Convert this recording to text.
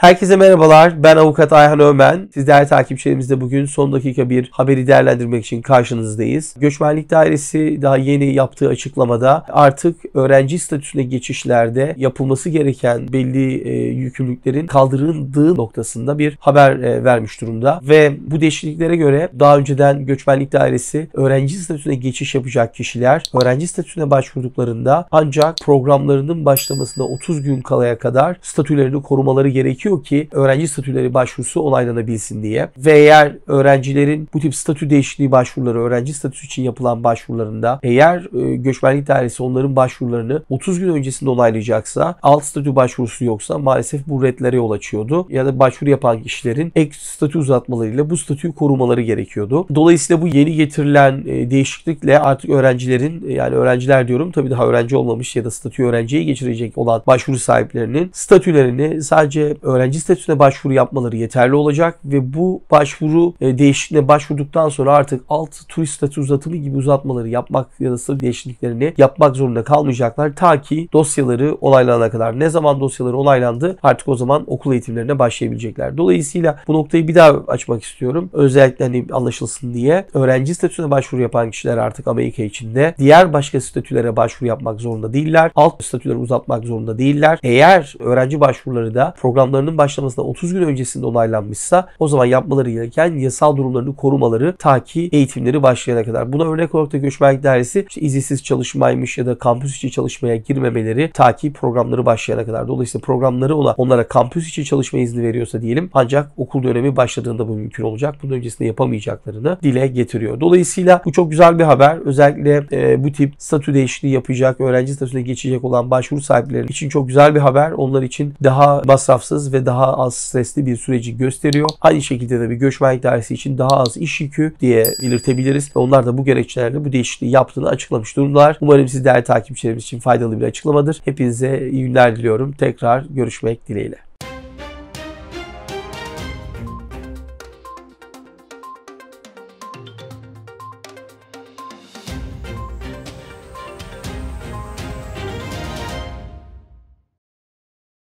Herkese merhabalar. Ben avukat Ayhan Ömen. Sizler takipçilerimizle bugün son dakika bir haberi değerlendirmek için karşınızdayız. Göçmenlik Dairesi daha yeni yaptığı açıklamada artık öğrenci statüsüne geçişlerde yapılması gereken belli e, yükümlülüklerin kaldırıldığı noktasında bir haber e, vermiş durumda ve bu değişikliklere göre daha önceden Göçmenlik Dairesi öğrenci statüsüne geçiş yapacak kişiler öğrenci statüsüne başvurduklarında ancak programlarının başlamasında 30 gün kalaya kadar statülerini korumaları gerekiyor gerekiyor ki öğrenci statüleri başvurusu onaylanabilsin diye. Ve eğer öğrencilerin bu tip statü değişikliği başvuruları, öğrenci statüsü için yapılan başvurularında eğer e, göçmenlik dairesi onların başvurularını 30 gün öncesinde onaylayacaksa alt statü başvurusu yoksa maalesef bu redlere yol açıyordu. Ya da başvuru yapan kişilerin ek statü uzatmalarıyla bu statüyü korumaları gerekiyordu. Dolayısıyla bu yeni getirilen e, değişiklikle artık öğrencilerin e, yani öğrenciler diyorum tabii daha öğrenci olmamış ya da statüyü öğrenciye geçirecek olan başvuru sahiplerinin statülerini sadece öğrenci öğrenci statüsüne başvuru yapmaları yeterli olacak ve bu başvuru e, değişikliğine başvurduktan sonra artık alt turist statü uzatımı gibi uzatmaları yapmak ya da sırf değişikliklerini yapmak zorunda kalmayacaklar. Ta ki dosyaları onaylanana kadar. Ne zaman dosyaları onaylandı artık o zaman okul eğitimlerine başlayabilecekler. Dolayısıyla bu noktayı bir daha açmak istiyorum. Özellikle hani anlaşılsın diye öğrenci statüsüne başvuru yapan kişiler artık Amerika içinde diğer başka statülere başvuru yapmak zorunda değiller. Alt statüleri uzatmak zorunda değiller. Eğer öğrenci başvuruları da programlarını salgının başlamasına 30 gün öncesinde onaylanmışsa o zaman yapmaları gereken yasal durumlarını korumaları ta ki eğitimleri başlayana kadar. Buna örnek olarak da göçmenlik dairesi işte izinsiz çalışmaymış ya da kampüs içi çalışmaya girmemeleri ta ki programları başlayana kadar. Dolayısıyla programları olan onlara kampüs içi çalışma izni veriyorsa diyelim ancak okul dönemi başladığında bu mümkün olacak. Bunun öncesinde yapamayacaklarını dile getiriyor. Dolayısıyla bu çok güzel bir haber. Özellikle e, bu tip statü değişikliği yapacak, öğrenci statüsüne geçecek olan başvuru sahipleri için çok güzel bir haber. Onlar için daha masrafsız ve ve daha az stresli bir süreci gösteriyor. Aynı şekilde de bir göçmenlik dairesi için daha az iş yükü diye belirtebiliriz. Ve onlar da bu gerekçelerle bu değişikliği yaptığını açıklamış durumlar. Umarım siz değerli takipçilerimiz için faydalı bir açıklamadır. Hepinize iyi günler diliyorum. Tekrar görüşmek dileğiyle.